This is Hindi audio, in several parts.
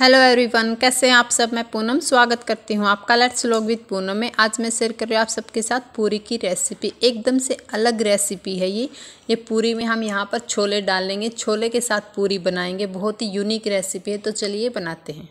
हेलो एवरीवन कैसे हैं आप सब मैं पूनम स्वागत करती हूं आपका लेट्स लॉग विद पूनम में आज मैं शेयर कर रही हूँ आप सबके साथ पूरी की रेसिपी एकदम से अलग रेसिपी है ये ये पूरी में हम यहाँ पर छोले डालेंगे छोले के साथ पूरी बनाएंगे बहुत ही यूनिक रेसिपी है तो चलिए बनाते हैं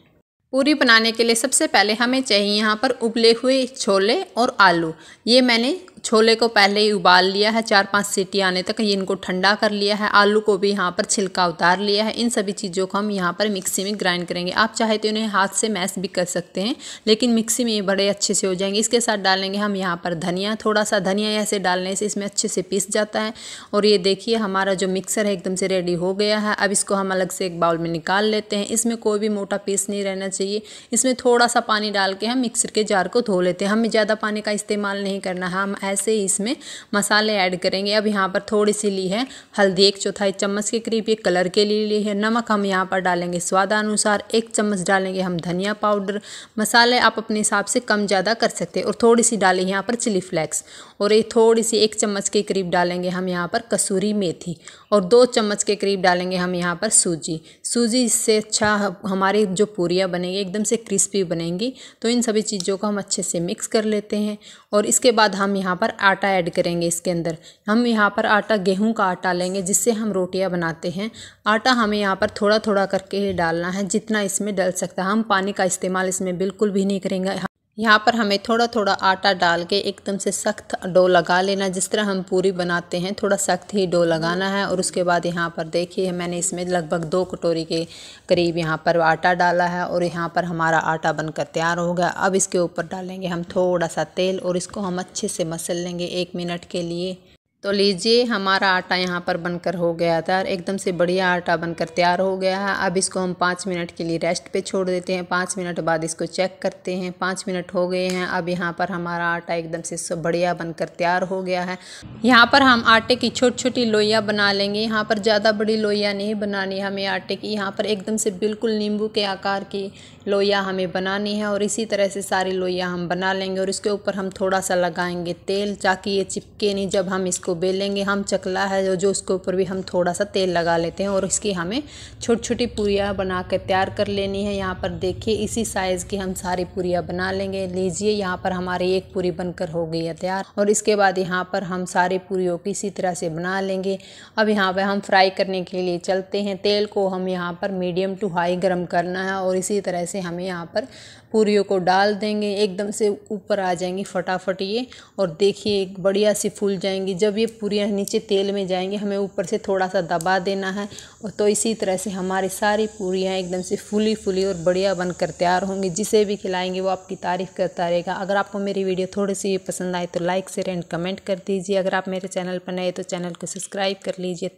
पूरी बनाने के लिए सबसे पहले हमें चाहिए यहाँ पर उबले हुए छोले और आलू ये मैंने छोले को पहले ही उबाल लिया है चार पांच सीटी आने तक ये इनको ठंडा कर लिया है आलू को भी यहाँ पर छिलका उतार लिया है इन सभी चीज़ों को हम यहाँ पर मिक्सी में ग्राइंड करेंगे आप चाहे तो इन्हें हाथ से मैश भी कर सकते हैं लेकिन मिक्सी में ये बड़े अच्छे से हो जाएंगे इसके साथ डालेंगे हम यहाँ पर धनिया थोड़ा सा धनिया ऐसे डालने से इसमें अच्छे से पीस जाता है और ये देखिए हमारा जो मिक्सर है एकदम से रेडी हो गया है अब इसको हम अलग से एक बाउल में निकाल लेते हैं इसमें कोई भी मोटा पीस नहीं रहना चाहिए इसमें थोड़ा सा पानी डाल के हम मिक्सर के जार को धो लेते हैं हमें ज़्यादा पानी का इस्तेमाल नहीं करना है हम ऐसे ही इसमें मसाले ऐड करेंगे अब यहाँ पर थोड़ी सी ली है हल्दी एक चौथाई चम्मच के करीब ये कलर के लिए ली है नमक हम यहाँ पर डालेंगे स्वादानुसार एक चम्मच डालेंगे हम धनिया पाउडर मसाले आप अपने हिसाब से कम ज़्यादा कर सकते हैं और थोड़ी सी डालें यहाँ पर चिली फ्लेक्स और ये थोड़ी सी एक चम्मच के करीब डालेंगे हम यहाँ पर कसूरी मेथी और दो चम्मच के करीब डालेंगे हम यहाँ पर सूजी सूजी इससे अच्छा हमारी जो पूरियाँ बनेंगी एकदम से क्रिस्पी बनेंगी तो इन सभी चीज़ों को हम अच्छे से मिक्स कर लेते हैं और इसके बाद हम यहाँ पर आटा ऐड करेंगे इसके अंदर हम यहाँ पर आटा गेहूं का आटा लेंगे जिससे हम रोटियाँ बनाते हैं आटा हमें यहाँ पर थोड़ा थोड़ा करके डालना है जितना इसमें डल सकता है हम पानी का इस्तेमाल इसमें बिल्कुल भी नहीं करेंगे यहाँ पर हमें थोड़ा थोड़ा आटा डाल के एकदम से सख्त डो लगा लेना जिस तरह हम पूरी बनाते हैं थोड़ा सख्त ही डो लगाना है और उसके बाद यहाँ पर देखिए मैंने इसमें लगभग दो कटोरी के करीब यहाँ पर आटा डाला है और यहाँ पर हमारा आटा बनकर तैयार हो गया अब इसके ऊपर डालेंगे हम थोड़ा सा तेल और इसको हम अच्छे से मसल लेंगे एक मिनट के लिए तो लीजिए हमारा आटा यहाँ पर बनकर हो गया था और एकदम से बढ़िया आटा बनकर तैयार हो गया है अब इसको हम पाँच मिनट के लिए रेस्ट पे छोड़ देते हैं पाँच मिनट बाद इसको चेक करते हैं पाँच मिनट हो गए हैं अब यहाँ पर हमारा आटा एकदम से बढ़िया बनकर तैयार हो गया है यहाँ पर हम आटे की छोटी छोटी लोइयाँ बना लेंगे यहाँ पर ज़्यादा बड़ी लोइयाँ नहीं बनानी हमें आटे की यहाँ पर एकदम से बिल्कुल नींबू के आकार की लोइयाँ हमें बनानी है और इसी तरह से सारी लोइयाँ हम बना लेंगे और इसके ऊपर हम थोड़ा सा लगाएंगे तेल ताकि ये चिपके नहीं जब हम इसको इसको बेलेंगे हम चकला है जो जो उसके ऊपर भी हम थोड़ा सा तेल लगा लेते हैं और इसकी हमें छोटी छोटी पूरियाँ बना कर तैयार कर लेनी है यहाँ पर देखिए इसी साइज़ की हम सारी पूरियाँ बना लेंगे लीजिए यहाँ पर हमारी एक पूरी बनकर हो गई है तैयार और इसके बाद यहाँ पर हम सारी पूरी की इसी तरह से बना लेंगे अब यहाँ पर हम फ्राई करने के लिए चलते हैं तेल को हम यहाँ पर मीडियम टू हाई गर्म करना है और इसी तरह से हमें यहाँ पर पूरियों को डाल देंगे एकदम से ऊपर आ जाएंगी फटाफट ये और देखिए एक बढ़िया सी फूल जाएंगी जब ये पूरियाँ नीचे तेल में जाएंगे हमें ऊपर से थोड़ा सा दबा देना है और तो इसी तरह से हमारी सारी पूरियाँ एकदम से फूली फूली और बढ़िया बनकर तैयार होंगी जिसे भी खिलाएंगे वो आपकी तारीफ़ करता रहेगा अगर आपको मेरी वीडियो थोड़ी सी पसंद आए तो लाइक शेयर एंड कमेंट कर दीजिए अगर आप मेरे चैनल पर नए तो चैनल को सब्सक्राइब कर लीजिए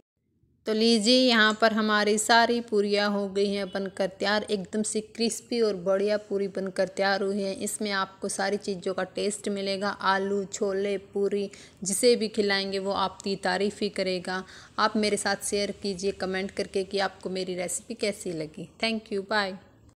तो लीजिए यहाँ पर हमारी सारी पूरियाँ हो गई हैं बनकर तैयार एकदम से क्रिस्पी और बढ़िया पूरी बनकर तैयार हुई हैं इसमें आपको सारी चीज़ों का टेस्ट मिलेगा आलू छोले पूरी जिसे भी खिलाएंगे वो आपकी तारीफ़ ही करेगा आप मेरे साथ शेयर कीजिए कमेंट करके कि आपको मेरी रेसिपी कैसी लगी थैंक यू बाय